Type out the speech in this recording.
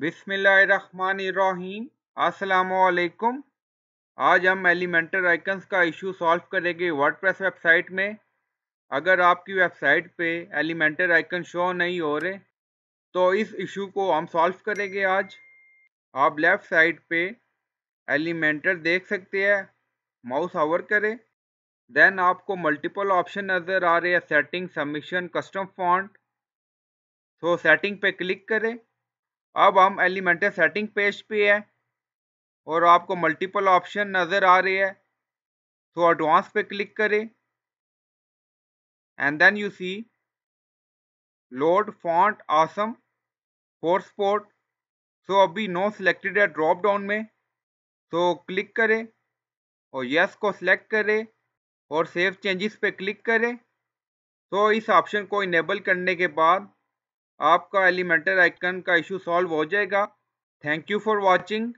बिसमीम असलकुम आज हम एलिमेंटर आइकन्स का इशू सॉल्व करेंगे वर्डप्रेस वेबसाइट में अगर आपकी वेबसाइट पे एलिमेंटर आइकन शो नहीं हो रहे तो इस इशू को हम सॉल्व करेंगे आज आप लेफ़्ट साइड पे एलिमेंटर देख सकते हैं माउस आवर करें देन आपको मल्टीपल ऑप्शन नज़र आ रहे हैं सेटिंग सबमिशन कस्टम फॉन्ट तो सेटिंग पे क्लिक करें अब हम एलिमेंटे सेटिंग पेज पे है और आपको मल्टीपल ऑप्शन नज़र आ रहे हैं तो एडवांस पे क्लिक करें and then you see load font awesome four support so अभी नो सिलेक्टेड है ड्रॉप डाउन में तो क्लिक करें और यस yes को सिलेक्ट करें और सेव चेंजेस पे क्लिक करें तो इस ऑप्शन को इनेबल करने के बाद आपका एलिमेंटर आइकन का इशू सॉल्व हो जाएगा थैंक यू फॉर वॉचिंग